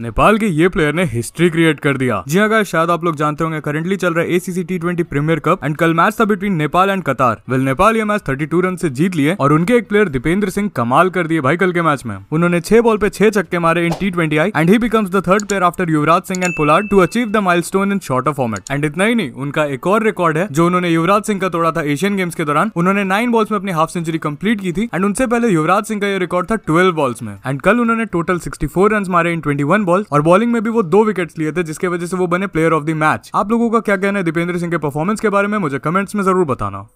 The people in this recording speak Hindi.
नेपाल के ये प्लेयर ने हिस्ट्री क्रिएट कर दिया जी अगर हाँ, शायद आप लोग जानते होंगे करेंटली चल रहा है ACC T twenty Premier Cup and कल मैच था between Nepal and Qatar well Nepal ये मैच 32 रन से जीत लिए और उनके एक प्लेयर दीपेंद्र सिंह कमाल कर दिए भाई कल के मैच में उन्होंने छह बॉल पे छह छक्के मारे in T twenty I and he becomes the third player after Yuvraj Singh and Pollard to achieve the milestone in short of format and इतना ही नहीं उनका एक और रिकॉर्ड है जो उन्होंने युवराज सिंह का तोड़ा था एशियन गेम्स के दौरान उन्होंने नाइन बॉल्स में अपनी हाफ सेंचुरी कंप्लीट की थी एंड उनसे पहले युवराज सिंह का यह रिकॉर्ड था ट्वेल्व बॉल्स में एंड कल उन्होंने टोटल सिक्सटी रन मारे इन ट्वेंटी बॉल और बॉलिंग में भी वो दो विकेट लिए थे जिसके वजह से वो बने प्लेयर ऑफ द मैच आप लोगों का क्या कहना है दीपेंद्र सिंह के परफॉर्मेंस के बारे में मुझे कमेंट्स में जरूर बताना